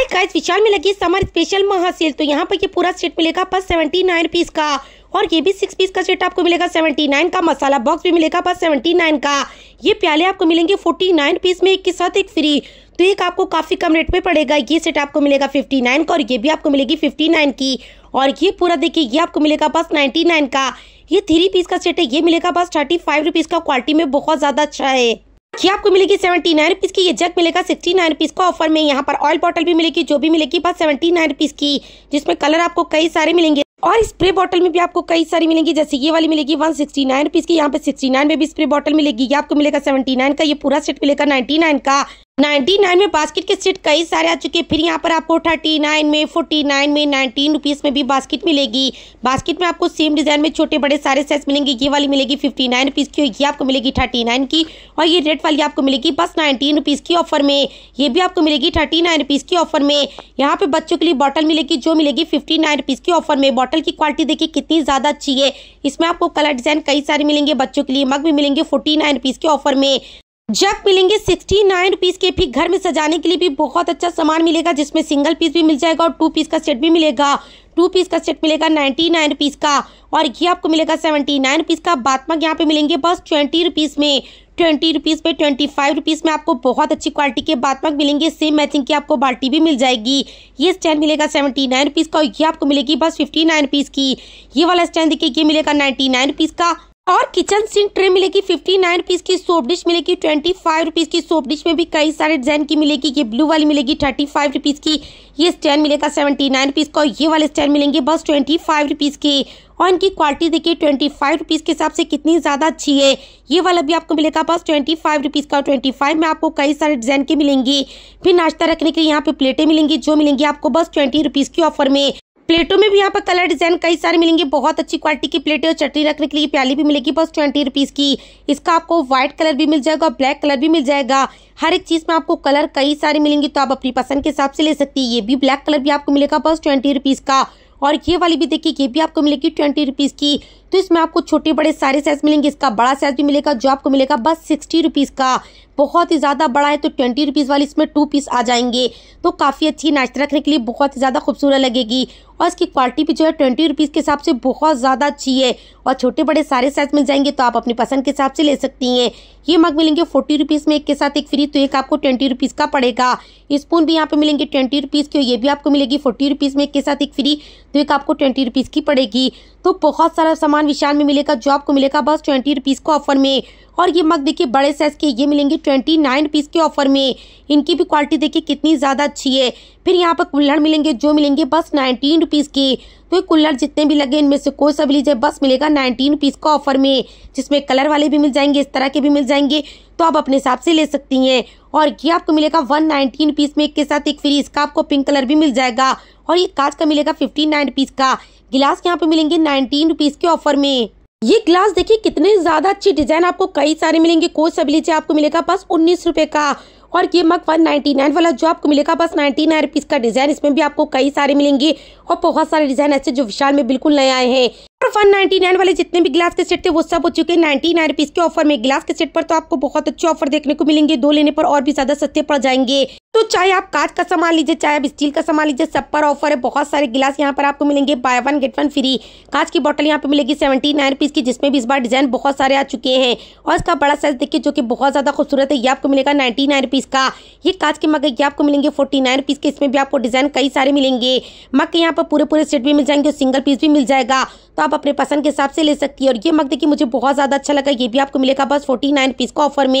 hi guys विशाल में लगी summer special महासेल तो यहाँ पर ये पूरा सेट मिलेगा बस सेवेंटी नाइन पीस का और ये भी सिक्स पीस का सेट आपको मिलेगा सेवेंटी नाइन का मसाला बॉक्स भी मिलेगा बस सेवेंटी नाइन का ये प्याले आपको मिलेंगे फोर्टी नाइन पीस में एक के साथ एक फ्री तो एक आपको काफ़ी कम रेट में पड़ेगा ये सेट आपको मिलेगा फिफ्टी नाइन का और ये भी आपको मिलेगी फिफ्टी नाइन की और ये पूरा देखिए ये आपको मिलेगा बस नाइन्टी नाइन का ये थ्री पीस का सेट है ये मिलेगा बस थर्टी फाइव रुपीज़ का क्वालिटी में बहुत ज़्यादा अच्छा है की आपको मिलेगी सेवेंटी नाइन रुपीज की ये जग मिलेगा सिक्सटी नाइन रुपीज का ऑफर में यहाँ पर ऑयल बॉटल भी मिलेगी जो भी मिलेगी बस सेवेंटी नाइन रुपीज की जिसमें कलर आपको कई सारे मिलेंगे और स्प्रे बॉटल में भी आपको कई सारी मिलेंगी जैसे ये वाली मिलेगी वन सिक्सटी नाइन रुपीज की यहाँ पे सिक्सटी नाइन में भी स्प्रे बॉटल मिलेगी ये आपको मिलेगा सेवेंटी नाइन का ये पूरा सेट मिलेगा नाइन्टी नाइन का 99 में बास्केट के सेट कई सारे आ चुके हैं फिर यहाँ पर आपको 39 में 49 में नाइनटीन रुपीस में भी बास्केट मिलेगी बास्केट में आपको सेम डिज़ाइन में छोटे बड़े सारे साइज मिलेंगे ये वाली मिलेगी 59 रुपीज़ की ये आपको मिलेगी 39 की और ये रेड वाली आपको मिलेगी बस 19 रुपीज़ की ऑफर में ये भी आपको मिलेगी थर्टी नाइन की ऑफर में यहाँ पर बच्चों के लिए बॉटल मिलेगी जो मिलेगी फिफ्टी नाइन की ऑफर में बॉटल की क्वालिटी देखिए कितनी ज़्यादा अच्छी है इसमें आपको कलर डिज़ाइन कई सारे मिलेंगे बच्चों के लिए मग भी मिलेंगे फोर्टी नाइन के ऑफर में जग मिलेंगे सिक्सटी नाइन रुपीज़ के फिर घर में सजाने के लिए भी बहुत अच्छा सामान मिलेगा जिसमें सिंगल पीस भी मिल जाएगा और टू पीस का सेट भी मिलेगा टू पीस का सेट मिलेगा नाइन्टी नाइन रुपीज़ का और ये आपको मिलेगा सेवेंटी नाइन रुपीज़ का बातमक यहाँ पे मिलेंगे बस ट्वेंटी रुपीज़ में ट्वेंटी रुपीज़ में ट्वेंटी फाइव रुपीज़ में आपको बहुत अच्छी क्वालिटी के बातमक मिलेंगे सेम मैचिंग की आपको बाल्टी भी मिल जाएगी ये स्टैंड मिलेगा सेवेंटी नाइन रुपीज़ का और ये आपको मिलेगी बस फिफ्टी नाइन रुपीज़ की ये वाला स्टैंड देखिए ये मिलेगा नाइन्टी नाइन रुपीज़ का और किचन सिंक ट्रे मिलेगी फिफ्टी नाइन रुपीज की सोप डिश मिलेगी ट्वेंटी फाइव रुपीज की सोप डिश में भी कई सारे डिजाइन की मिलेगी ये ब्लू वाली मिलेगी थर्टी फाइव रुपीज की ये स्टैंड मिलेगा सेवेंटी नाइन रुपीज का ये वाले स्टैंड मिलेंगे बस ट्वेंटी फाइव रुपीज के और इनकी क्वालिटी देखिए ट्वेंटी फाइव रुपीज़ के हिसाब से कितनी ज़्यादा अच्छी है ये वाला भी आपको मिलेगा बस ट्वेंटी फाइव रुपीज़ का ट्वेंटी फाइव में आपको कई सारे डिज़ाइन के मिलेंगे फिर नाश्ता रखने के लिए यहाँ पे प्लेटें मिलेंगी जो मिलेंगी आपको बस ट्वेंटी रुपीज़ की ऑफर में प्लेटों में भी यहाँ पर कलर डिजाइन कई सारे मिलेंगे बहुत अच्छी क्वालिटी की प्लेटें और चटनी रखने के लिए प्याली भी मिलेगी बस ट्वेंटी रुपीज़ की इसका आपको व्हाइट कलर भी मिल जाएगा ब्लैक कलर भी मिल जाएगा हर एक चीज़ में आपको कलर कई सारे मिलेंगे तो आप अपनी पसंद के हिसाब से ले सकती है ये भी ब्लैक कलर भी आपको मिलेगा बस ट्वेंटी रुपीज़ का और ये वाली भी देखिए ये भी आपको मिलेगी ट्वेंटी रुपीज़ की तो इसमें आपको छोटे बड़े सारे साइज़ मिलेंगे इसका बड़ा साइज़ भी मिलेगा जो आपको मिलेगा बस सिक्सटी रुपीज़ का बहुत ही ज़्यादा बड़ा है तो ट्वेंटी रुपीज़ वाली इसमें टू पीस आ जाएंगे तो काफ़ी अच्छी नाश्ता रखने के लिए बहुत ही ज़्यादा खूबसूरत लगेगी और इसकी क्वालिटी भी जो है ट्वेंटी रुपीज़ के हिसाब से बहुत ज़्यादा अच्छी है और छोटे बड़े सारे साइज़ मिल जाएंगे तो आप अपनी पसंद के हिसाब से ले सकती हैं ये मग मिलेंगे फोर्टी रुपीज़ में एक के साथ एक फ्री तो एक आपको ट्वेंटी रुपीज़ का पड़ेगा स्पून भी यहाँ पे मिलेंगे ट्वेंटी रुपीज़ की ये भी आपको मिलेगी फोर्टी रुपीज़ में एक के साथ एक फ्री तो एक आपको ट्वेंटी रुपीज़ की पड़ेगी तो बहुत सारा सामान विशाल में मिलेगा जो आपको मिलेगा बस ट्वेंटी रुपीज़ को ऑफर में और ये मग देखिए बड़े साइज़ के ये मिलेंगे ट्वेंटी नाइन रुपीज़ के ऑफर में इनकी भी क्वालिटी देखिए कितनी ज़्यादा अच्छी है फिर यहाँ पर कुल्हड़ मिलेंगे जो मिलेंगे बस नाइनटीन पीस की तो ये कूलर जितने भी लगे इनमें से कोई सा भी लीजिए बस मिलेगा नाइनटीन रुपीज का ऑफर में जिसमें कलर वाले भी मिल जाएंगे इस तरह के भी मिल जाएंगे तो आप अपने हिसाब से ले सकती हैं और ये आपको मिलेगा वन नाइनटीन पीस में एक के साथ एक फ्री इसका आपको पिंक कलर भी मिल जाएगा और ये कांच का मिलेगा फिफ्टी नाइन पीस का गिलास यहाँ पे मिलेंगे नाइनटीन रुपीज़ के ऑफर में ये ग्लास देखिए कितने ज्यादा अच्छे डिजाइन आपको कई सारे मिलेंगे कोई सा लीजिए आपको मिलेगा बस उन्नीस रुपए का और ये मग वन नाइन्टी नाइन वाला जो आपको मिलेगा बस नाइन्टी नाइन रुपीज का डिजाइन इसमें भी आपको कई सारे मिलेंगे और बहुत सारे डिजाइन ऐसे जो विशाल में बिल्कुल नए आए हैं और वन नाइनटी नाइन वाले जितने भी ग्लास के सेट थे वो सब हो चुके हैं नाइन्टी नाइन रुपीज के ऑफर में ग्लास के सेट पर तो आपको बहुत अच्छे ऑफर देखने को मिलेंगे दो लेने पर और भी ज्यादा सस्ते पड़ जाएंगे तो चाहे आप कांच का सामान लीजिए चाहे आप स्टील का सामान लीजिए सब पर ऑफर है बहुत सारे गिलास यहाँ पर आपको मिलेंगे buy one get one free कांच की बोतल यहाँ पे मिलेगी सेवेंटी नाइन रुपीज़ की जिसमें भी इस बार डिज़ाइन बहुत सारे आ चुके हैं और इसका बड़ा साइज देखिए जो कि बहुत ज़्यादा खूबसूरत है ये आपको मिलेगा नाइन्टी नाइन रुपीज़ का ये कांच के मग ये आपको मिलेंगे फोर्टी नाइन रुपीज़ के इसमें भी आपको डिज़ाइन कई सारे मिलेंगे मग के यहाँ पर पूरे पूरे सेट भी मिल जाएंगे और सिंगल पीस भी मिल जाएगा तो आप अपने पसंद के हिसाब से ले सकती है और ये मग देखिए मुझे बहुत ज़्यादा अच्छा लगा ये भी आपको मिलेगा बस फोर्टी नाइन रुपीज़ का ऑफर में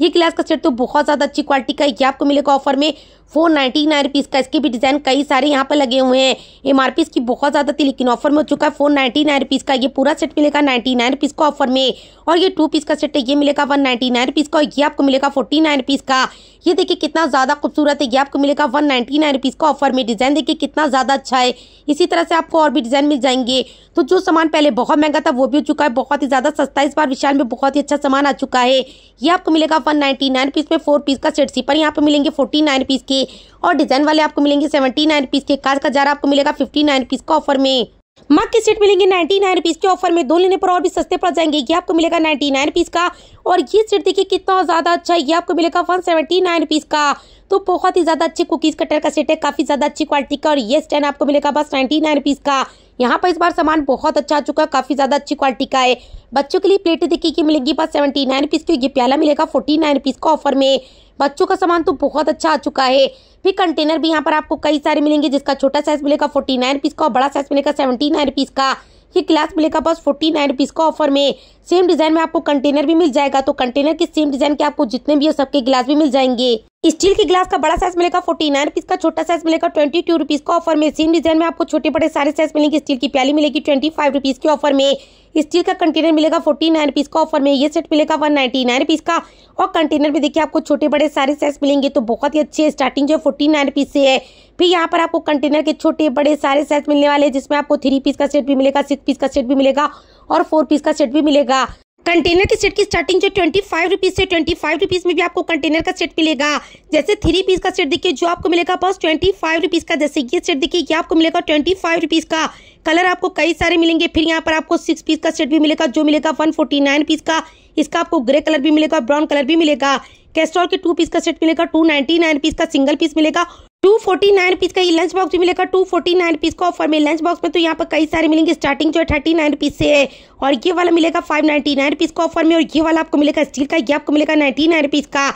ये गिलास का सेट तो बहुत ज़्यादा अच्छी क्वालिटी का ये आपको मिलेगा ऑफर ऑफर में फोर नाइन्टी नाइन रुपीज़ का इसके भी डिज़ाइन कई सारे यहाँ पर लगे हुए हैं एम आर पी इसकी बहुत ज़्यादा थी लेकिन ऑफर में हो चुका है फोर नाइन्टी नाइन रुपीज़ का ये पूरा सेट मिलेगा नाइन्टी नाइन रुपीज़ का ऑफर में और ये टू पीस का सेट है ये मिलेगा वन नाइन्टी नाइन रुपीज़ का और ये आपको मिलेगा फोर्टी नाइन रुपीज़ का ये देखिए कितना ज़्यादा खूबसूरत है ये आपको मिलेगा वन नाइन्टी नाइन रुपीज़ का ऑफर में डिज़ाइन देखिए कितना ज़्यादा अच्छा है इसी तरह से आपको और भी डिज़ाइन मिल जाएंगे तो जो सामान पहले बहुत महंगा था वो भी हो चुका है बहुत ही ज़्यादा सस्ता इस बार विशाल में बहुत ही अच्छा सामान आ चुका है ये आपको मिलेगा वन नाइन्टी नाइन पीस में फोर पीस का सेट पर यहाँ पर मिलेंगे फोर्टी नाइन पीस के और डिजाइन वाले आपको मिलेंगे सेवेंटी नाइन रुपीज़ के काज का जारा आपको मिलेगा फिफ्टी नाइन रुपीज़ का ऑफर में मग की सेट मिलेंगे नाइन्टी नाइन रुपीज़ के ऑफर में दो लेने पर और भी सस्ते पड़ जाएंगे ये आपको मिलेगा नाइन्टी नाइन रुपीज़ का और ये सेट देखिए कितना ज़्यादा अच्छा है ये आपको मिलेगा वन सेवेंटी नाइन रुपीज़ का तो बहुत ही ज़्यादा अच्छे कुकीज़ कटर का सेट है काफ़ी ज़्यादा अच्छी क्वालिटी का और ये स्टैंड आपको मिलेगा बस नाइन्टी नाइन रुपीज़ का यहाँ पर इस बार सामान बहुत अच्छा आ चुका है काफ़ी ज़्यादा अच्छी क्वालिटी का है बच्चों के लिए प्लेटें देखिए मिलेंगी बस सेवेंटी नाइन रुपीज़ की ये प्याला मिलेगा फोर्टी नाइन रुपीज़ का ऑफर में बच्चों का सामान तो बहुत अच्छा आ चुका है फिर कंटेनर भी यहाँ पर आपको कई सारे मिलेंगे जिसका छोटा साइज मिलेगा फोर्टी नाइन रुपीज़ का और बड़ा साइज मिलेगा सेवेंटी नाइन रुपीज़ का ये क्लास मिलेगा बस फोर्टी नाइन रुपीज़ का ऑफर में सेम डिज़ाइन में आपको कंटेनर भी मिल जाएगा तो कंटेनर के सेम डिज़ाइन के आपको जितने भी है सबके गिलास भी मिल जाएंगे स्टील के ग्लास का बड़ा साइज मिलेगा फोर्टी नाइन रुपीज का छोटा साइज मिलेगा ट्वेंटी टू रुपीज का ऑफर में सेम डिजाइन में आपको छोटे बड़े सारे साइज मिलेंगे स्टील की प्याली मिलेगी ट्वेंटी फाइव रुपीज के ऑफर में स्टील का कंटेनर मिलेगा फोर्टी नाइन रुपीज का ऑफर में ये सेट मिलेगा वन नाइन्टी नाइन रुपीज का और कंटेनर में देखिए आपको छोटे बड़े सारे साइज मिलेंगे तो बहुत ही अच्छे स्टार्टिंग जो है फोर्टी नाइन रुपीज से है फिर यहाँ पर आपको कंटेनर के छोटे बड़े सारे साइज मिलने वाले हैं जिसमें आपको थ्री पीस का सेट भी मिलेगा सिक्स पीस का सेट भी मिलेगा और फोर पीस का सेट भी मिलेगा कंटेनर के सेट की स्टार्टिंग जो ट्वेंटी फाइव रुपीज से ट्वेंटी फाइव रुपीज में भी आपको कंटेनर का सेट मिलेगा जैसे थ्री पीस का सेट देखिए जो आपको मिलेगा बस ट्वेंटी फाइव रुपीज का जैसे ये सेट देखिए ये आपको मिलेगा ट्वेंटी फाइव रुपीज का कलर आपको कई सारे मिलेंगे फिर यहाँ पर आपको सिक्स पीस का सेट भी मिलेगा जो मिलेगा वन फोर्टी नाइन पीस का इसका आपको ग्रे कलर भी मिलेगा ब्राउन कलर भी मिलेगा कैस्ट्रॉल के टू पीस का सेट मिलेगा टू नाइनटी नाइन पीस का सिंगल पीस मिलेगा टू फोर्टी नाइन रुपीज़ का ये लंच बॉक्स भी मिलेगा टू फोर्टी नाइन रुपीज़ का ऑफर में लंच बॉक्स में तो यहाँ पर कई सारे मिलेंगे स्टार्टिंग जो है थर्टी नाइन रुपीज़ से है और ये वाला मिलेगा फाइव नाइन्टी नाइन रुपीज़ का ऑफर में और ये वाला आपको मिलेगा स्टील का ये आपको मिलेगा नाइन्टी नाइन रुपीज़ का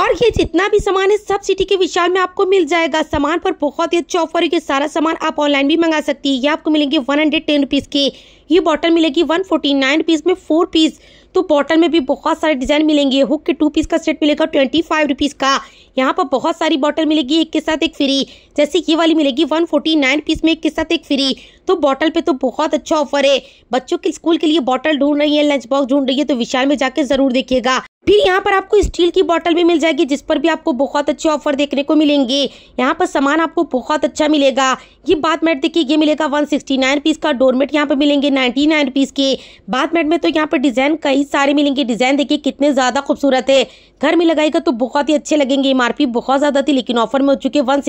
और ये जितना भी सामान है सब सिटी के विशाल में आपको मिल जाएगा सामान पर बहुत ही अच्छा ऑफर है ये सारा सामान आप ऑनलाइन भी मंगा सकती है ये आपको मिलेंगे वन हंड्रेड टेन रुपीज़ की ये बॉटल मिलेगी वन फोर्टी नाइन रुपीज़ में फोर पीस तो बॉटल में भी बहुत सारे डिजाइन मिलेंगे हुक के टू पीस का सेट मिलेगा ट्वेंटी फाइव रुपीज़ का यहाँ पर बहुत सारी बॉटल मिलेगी एक के साथ एक फ्री जैसे ये वाली मिलेगी वन फोर्टी नाइन पीस में एक के साथ एक फ्री तो बॉटल पे तो बहुत अच्छा ऑफर है बच्चों के स्कूल के लिए बॉटल ढूंढ रही है लंच बॉक्स ढूंढ रही है तो विशाल में जाकर जरूर देखिएगा फिर यहाँ पर आपको स्टील की बॉटल भी मिल जाएगी जिस पर भी आपको बहुत अच्छे ऑफर देखने को मिलेंगे यहाँ पर सामान आपको बहुत अच्छा मिलेगा ये बात मैट देखिए ये मिलेगा 169 पीस का डोरमेट यहाँ पर मिलेंगे 99 पीस के बात मैट में तो यहाँ पर डिज़ाइन कई सारे मिलेंगे डिज़ाइन देखिए कितने ज़्यादा खूबसूरत है घर में लगाएगा तो बहुत ही अच्छे लगेंगे एम बहुत ज़्यादा थी लेकिन ऑफर में हो चुके वन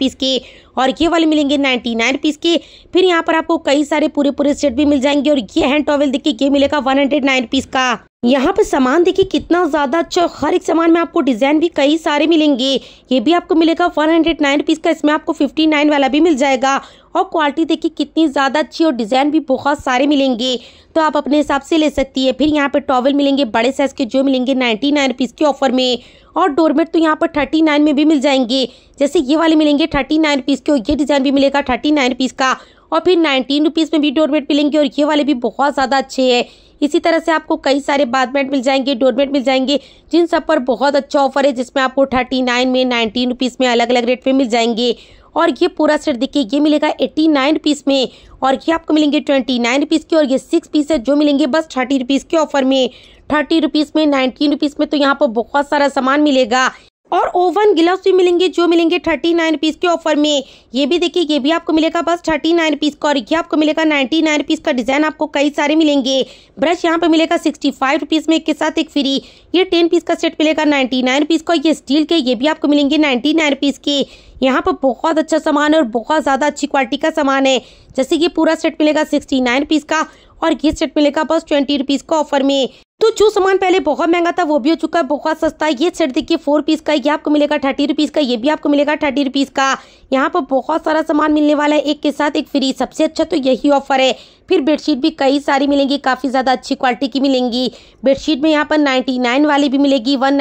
पीस के और ये वाले मिलेंगे नाइन पीस के फिर यहाँ पर आपको कई सारे पूरे पूरे सेट भी मिल जाएंगे और ये हैंड टॉवल देखिए ये मिलेगा नाइन पीस का यहाँ पर सामान देखिए कितना ज़्यादा अच्छा हर एक सामान में आपको डिज़ाइन भी कई सारे मिलेंगे ये भी आपको मिलेगा वन हंड्रेड नाइन रुपीज़ का इसमें आपको फिफ्टी नाइन वाला भी मिल जाएगा और क्वालिटी देखिए कितनी ज़्यादा अच्छी और डिज़ाइन भी बहुत सारे मिलेंगे तो आप अपने हिसाब से ले सकती है फिर यहाँ पर टॉवल मिलेंगे बड़े साइज़ के जो मिलेंगे नाइन्टी नाइन रुपीज़ के ऑफर में और डोरमेट तो यहाँ पर थर्टी नाइन में भी मिल जाएंगे जैसे ये वाले मिलेंगे थर्टी नाइन रुपीज़ के और ये डिज़ाइन भी मिलेगा थर्टी नाइन रुपीज़ का और फिर नाइन्टीन रुपीज़ में भी डोरमेट मिलेंगे और ये वाले भी बहुत ज़्यादा अच्छे हैं इसी तरह से आपको कई सारे बाथमेट मिल जाएंगे डोरमेट मिल जाएंगे जिन सब पर बहुत अच्छा ऑफर है जिसमें आपको थर्टी नाइन में नाइनटीन रुपीस में अलग अलग रेट पे मिल जाएंगे और ये पूरा सेट देखिए ये मिलेगा एट्टी नाइन रुपीस में और ये आपको मिलेंगे ट्वेंटी नाइन रुपीस के और ये सिक्स पीस है जो मिलेंगे बस थर्टी रुपीज़ के ऑफर में थर्टी रुपीज़ में नाइनटीन रुपीज़ में तो यहाँ पर बहुत सारा सामान मिलेगा और ओवन ग्लव्स भी मिलेंगे जो मिलेंगे थर्टी नाइन रुपीज़ के ऑफर में ये भी देखिए ये भी आपको मिलेगा बस थर्टी नाइन रुपीज़ का और ये आपको मिलेगा नाइन्टी नाइन रुपीज़ का डिज़ाइन आपको कई सारे मिलेंगे ब्रश यहाँ पे मिलेगा सिक्सटी फाइव रुपीज़ में के साथ एक फ्री ये टेन पीस का सेट मिलेगा नाइन्टी नाइन रुपीज़ का ये स्टील के ये भी आपको मिलेंगे नाइन्टी नाइन रुपीज़ के यहाँ पर बहुत अच्छा सामान है और बहुत ज़्यादा अच्छी क्वालिटी का सामान है जैसे कि पूरा सेट मिलेगा सिक्सटी नाइन रुपीज़ का और ये सेट मिलेगा बस ट्वेंटी रुपीज़ का ऑफर में तो जो सामान पहले बहुत महंगा था वो भी हो चुका है बहुत सस्ता है ये सेट देखिए फोर पीस का ये आपको मिलेगा थर्टी रुपीज़ का ये भी आपको मिलेगा थर्टी रुपीज़ का यहाँ पर बहुत सारा सामान मिलने वाला है एक के साथ एक फ्री सबसे अच्छा तो यही ऑफर है फिर बेडशीट भी कई सारी मिलेंगी काफ़ी ज़्यादा अच्छी क्वालिटी की मिलेंगी बेडशीट में यहाँ पर 99 वाली भी मिलेगी वन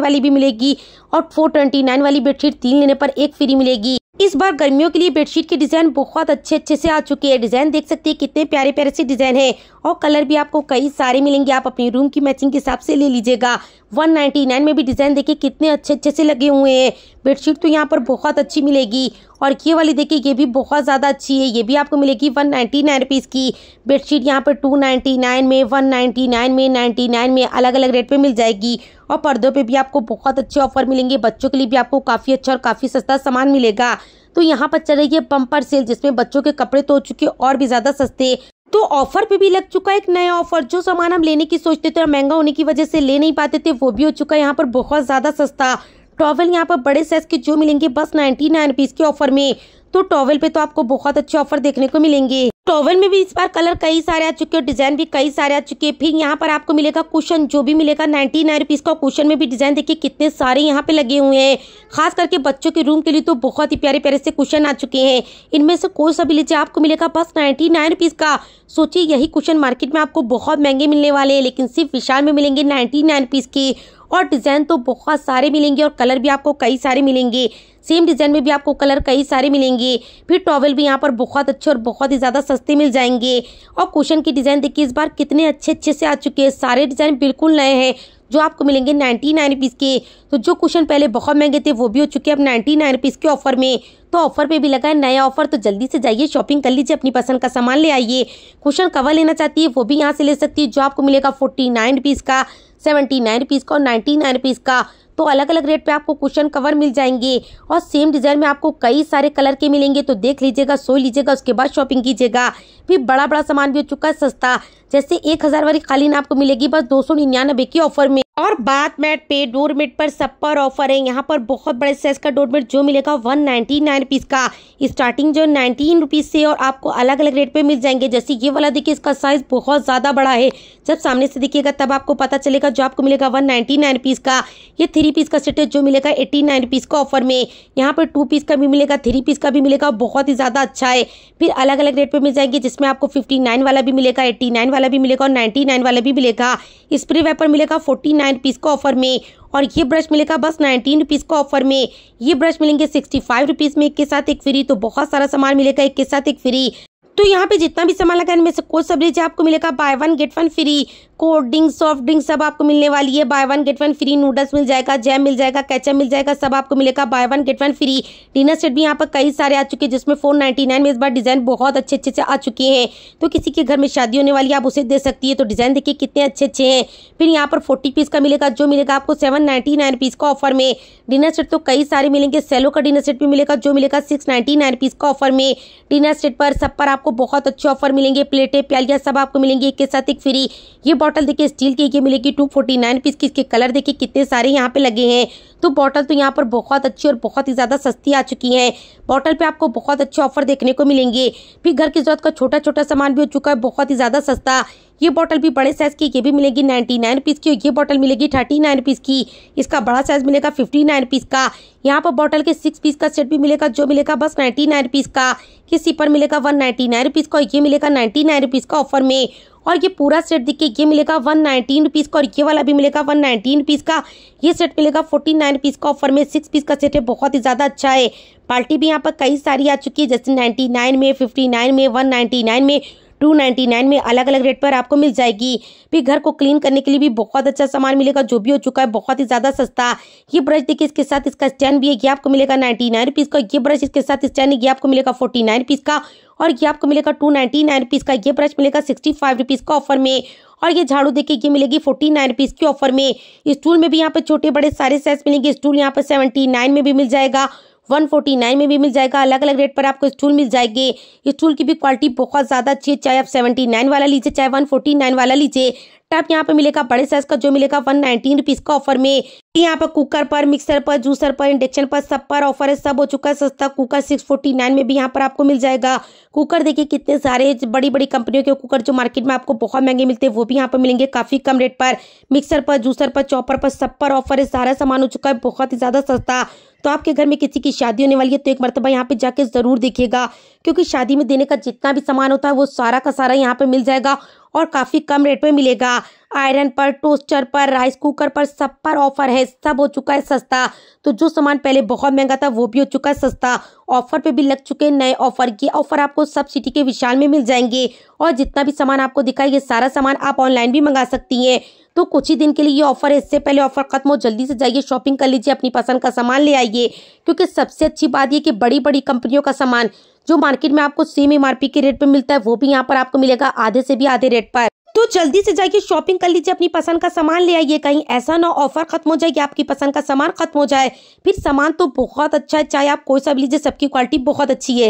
वाली भी मिलेगी और फोर वाली बेडशीट तीन लेने पर एक फ्री मिलेगी इस बार गर्मियों के लिए बेडशीट के डिज़ाइन बहुत अच्छे अच्छे से आ चुके हैं डिज़ाइन देख सकते हैं कितने प्यारे प्यारे से डिज़ाइन है और कलर भी आपको कई सारे मिलेंगे आप अपने रूम की मैचिंग के हिसाब से ले लीजिएगा 199 में भी डिज़ाइन देखिए कितने अच्छे अच्छे से लगे हुए हैं बेडशीट तो यहाँ पर बहुत अच्छी मिलेगी और ये वाली देखिए ये भी बहुत ज़्यादा अच्छी है ये भी आपको मिलेगी वन नाइन्टी नाइन की बेडशीट यहाँ पर टू नाइन में वन नाइन में नाइन्टी नाइन में अलग अलग रेट पे मिल जाएगी और पर्दों पर भी आपको बहुत अच्छे ऑफर मिलेंगे बच्चों के लिए भी आपको काफ़ी अच्छा और काफ़ी सस्ता सामान मिलेगा तो यहाँ पर चल रही है पंपर सेल जिसमें बच्चों के कपड़े तो हो चुके और भी ज़्यादा सस्ते तो ऑफर पे भी लग चुका है एक नया ऑफर जो सामान हम लेने की सोचते थे महंगा होने की वजह से ले नहीं पाते थे वो भी हो चुका है यहाँ पर बहुत ज़्यादा सस्ता टॉवल यहाँ पर बड़े साइज के जो मिलेंगे बस नाइन्टी नाइन रुपीज़ के ऑफर में तो टॉवल पे तो आपको बहुत अच्छे ऑफर देखने को मिलेंगे टॉवल में भी इस बार कलर कई सारे आ चुके हैं डिजाइन भी कई सारे आ चुके हैं फिर यहाँ पर आपको मिलेगा कुशन जो भी मिलेगा नाइन्टी नाइन रुपीज़ का कुशन में भी डिजाइन देखिए कितने सारे यहाँ पे लगे हुए हैं खास करके बच्चों के रूम के लिए तो बहुत ही प्यारे प्यारे से कुशन आ चुके हैं इनमें से कोई सा भी लीजिए आपको मिलेगा बस नाइन्टी नाइन रुपीज़ का सोचिए यही कुशन मार्केट में आपको बहुत महंगे मिलने वाले हैं लेकिन सिर्फ विशाल में मिलेंगे नाइन्टी नाइन रुपीज़ के और डिज़ाइन तो बहुत सारे मिलेंगे और कलर भी आपको कई सारे मिलेंगे सेम डिज़ाइन में भी आपको कलर कई सारे मिलेंगे फिर टॉवल भी यहाँ पर बहुत अच्छे और बहुत ही ज़्यादा सस्ते मिल जाएंगे और क्वेश्चन की डिज़ाइन देखिए इस बार कितने अच्छे अच्छे से आ चुके हैं सारे डिज़ाइन बिल्कुल नए हैं जो आपको मिलेंगे नाइन्टी नाइन रुपीज़ के तो जो क्वेश्चन पहले बहुत महंगे थे वो भी हो चुके हैं अब नाइन्टी नाइन रुपीज़ के ऑफर में तो ऑफर पे भी लगा है नया ऑफर तो जल्दी से जाइए शॉपिंग कर लीजिए अपनी पसंद का सामान ले आइए क्वेश्चन कवर लेना चाहती है वो भी यहाँ से ले सकती है जो आपको मिलेगा फोर्टी नाइन का सेवेंटी नाइन का और नाइन्टी नाइन का तो अलग अलग रेट पे आपको कुशन कवर मिल जाएंगे और सेम डिज़ाइन में आपको कई सारे कलर के मिलेंगे तो देख लीजिएगा सो लीजिएगा उसके बाद शॉपिंग कीजिएगा फिर बड़ा बड़ा सामान भी हो चुका है सस्ता जैसे एक हज़ार वाली कालीन आपको मिलेगी बस दो सौ निन्यानबे की ऑफर में और बात मैट पे डोरमेट पर सब पर ऑफर है यहाँ पर बहुत बड़े साइज का डोरमेट जो मिलेगा वन नाइन्टी नाइन रुपीज़ का स्टार्टिंग जो नाइनटीन रुपीज़ से और आपको अलग अलग रेट पे मिल जाएंगे जैसे ये वाला देखिए इसका साइज़ बहुत ज़्यादा बड़ा है जब सामने से देखिएगा तब आपको पता चलेगा जो आपको मिलेगा वन नाइन्टी नाइन रुपीज़ का ये थ्री पीस का सेट है जो मिलेगा एट्टी नाइन रुपीज़ का ऑफर में यहाँ पर टू पीस का भी मिलेगा थ्री पीस का भी मिलेगा बहुत ही ज़्यादा अच्छा है फिर अलग अलग रेट पर मिल जाएंगे जिसमें आपको फिफ्टी नाइन वाला भी मिलेगा एट्टी नाइन वाला भी मिलेगा और नाइन्टी नाइन वाला भी मिलेगा स्प्रे वेपर मिलेगा फोर्टी नाइन पीस का ऑफर में और ये ब्रश मिलेगा बस नाइनटीन रुपीज़ का ऑफर में ये ब्रश मिलेंगे सिक्सटी फाइव रुपीज़ में एक के साथ एक फ्री तो बहुत सारा सामान मिलेगा एक के साथ एक फ्री तो यहाँ पे जितना भी सामान लगा इनमें से कोई सब लीजिए आपको मिलेगा buy one get one free cold drink soft drink सब आपको मिलने वाली है buy one get one free noodles मिल जाएगा जैम मिल जाएगा कैचअप मिल जाएगा सब आपको मिलेगा buy one get one free dinner set भी यहाँ पर कई सारे आ चुके हैं जिसमें फोर नाइनटी नाइन में इस बार डिज़ाइन बहुत अच्छे अच्छे से आ चुके हैं तो किसी के घर में शादी होने वाली आप उसे दे सकती है तो डिज़ाइन देखिए कितने अच्छे अच्छे हैं फिर यहाँ पर फोर्टी पीस का मिलेगा जो मिलेगा आपको सेवन नाइन्टी नाइन पीस का ऑफर में डिनर सेट तो कई सारे मिलेंगे सेलो का डिनर सेट भी मिलेगा जो मिलेगा सिक्स नाइन्टी नाइन पीस का ऑफर में डिनर सेट पर सब पर आपको आपको बहुत अच्छे ऑफर मिलेंगे प्लेटें प्यालियाँ सब आपको मिलेंगी एक के साथ एक फ्री ये बॉटल देखिए स्टील की ये मिलेगी टू फोर्टी नाइन पीस की इसके कलर देखिए कितने सारे यहाँ पे लगे हैं तो बॉटल तो यहाँ पर बहुत अच्छी और बहुत ही ज़्यादा सस्ती आ चुकी है बॉटल पे आपको बहुत अच्छे ऑफर देखने को मिलेंगे फिर घर की ज़रूरत का छोटा छोटा सामान भी हो चुका है बहुत ही ज़्यादा सस्ता ये बॉटल भी बड़े साइज़ की ये भी मिलेगी नाइन्टी नाइन पीस की ये बॉटल मिलेगी थर्टी नाइन पीस की इसका बड़ा साइज़ मिलेगा फिफ्टी नाइन पीस का यहाँ पर बॉटल के सिक्स पीस का सेट भी मिलेगा जो मिलेगा बस नाइन्टी नाइन पीस का किसी पर मिलेगा वन नाइन्टी नाइन पीस का ये मिलेगा नाइन्टी नाइन पीस का ऑफर में और ये पूरा सेट देखिए ये मिलेगा वन नाइनटीन रुपीज़ का और ये वाला भी मिलेगा वन नाइनटीन रुपीज़ का ये सेट मिलेगा फोर्टी नाइन रुपीज़ का ऑफर में सिक्स पीस का सेट है बहुत ही ज़्यादा अच्छा है पार्टी भी यहाँ पर कई सारी आ चुकी है जैसे नाइन्टी नाइन में फिफ्टी नाइन में वन नाइन्टी नाइन में टू नाइन्टी नाइन में अलग अलग रेट पर आपको मिल जाएगी फिर घर को क्लीन करने के लिए भी बहुत अच्छा सामान मिलेगा जो भी हो चुका है बहुत ही ज़्यादा सस्ता ये ब्रश देखिए इसके साथ इसका स्टैंड भी है ये आपको मिलेगा नाइन्टी नाइन रुपीज़ का ये ब्रश इसके साथ स्टैंड ये आपको मिलेगा फोर्टी नाइन रुपीज़ का और ये आपको मिलेगा टू नाइन्टी नाइन रुपीज़ का ये ब्रश मिलेगा सिक्सटी फाइव रुपीज़ का ऑफर में और ये झाड़ू देखिए ये मिलेगी फोर्टी नाइन रुपीज़ की ऑफर में स्टूल में भी यहाँ पर छोटे बड़े सारे साइज मिलेंगे स्टूल यहाँ पर सेवेंटी नाइन में भी मिल जाएगा वन फोर्टी नाइन में भी मिल जाएगा अलग अलग रेट पर आपको स्टूल मिल जाएंगे स्टूल की भी क्वालिटी बहुत ज़्यादा अच्छी है चाहे आप सेवेंटी नाइन वाला लीजिए चाहे वन फोर्टी नाइन वाला लीजिए टप यहाँ पे मिलेगा बड़े साइज का जो मिलेगा वन नाइनटीन रुपीज़ का ऑफर में यहाँ पर कुकर पर मिक्सर पर जूसर पर इंडक्शन पर सब पर ऑफर है सब हो चुका है सस्ता कुकर सिक्स फोर्टी नाइन में भी यहाँ पर आपको मिल जाएगा कुकर देखिए कितने सारे बड़ी बड़ी कंपनियों के कुकर जो मार्केट में आपको बहुत महंगे मिलते हैं वो भी यहाँ पर मिलेंगे काफ़ी कम रेट पर मिक्सर पर जूसर पर चॉपर पर सब पर ऑफर है सारा सामान हो चुका है बहुत ही ज़्यादा सस्ता तो आपके घर में किसी की शादी होने वाली है तो एक मरतबा यहाँ पे जाके ज़रूर देखिएगा क्योंकि शादी में देने का जितना भी सामान होता है वो सारा का सारा यहाँ पर मिल जाएगा और काफ़ी कम रेट में मिलेगा आयरन पर टोस्टर पर राइस कुकर पर सब पर ऑफर है सब हो चुका है सस्ता तो जो सामान पहले बहुत महंगा था वो भी हो चुका है सस्ता ऑफर पे भी लग चुके हैं नए ऑफर ये ऑफर आपको सब सिटी के विशाल में मिल जाएंगे और जितना भी सामान आपको दिखा ये सारा सामान आप ऑनलाइन भी मंगा सकती हैं तो कुछ ही दिन के लिए ये ऑफर है इससे पहले ऑफर खत्म हो जल्दी से जाइए शॉपिंग कर लीजिए अपनी पसंद का सामान ले आइए क्योंकि सबसे अच्छी बात यह कि बड़ी बड़ी कंपनियों का सामान जो मार्केट में आपको सेम एम के रेट पे मिलता है वो भी यहाँ पर आपको मिलेगा आधे से भी आधे रेट पर तो जल्दी से जाइए शॉपिंग कर लीजिए अपनी पसंद का सामान ले आइए कहीं ऐसा ना ऑफर खत्म हो जाए कि आपकी पसंद का सामान खत्म हो जाए फिर सामान तो बहुत अच्छा है चाहे आप कोई सा भी लीजिए सबकी क्वालिटी बहुत अच्छी है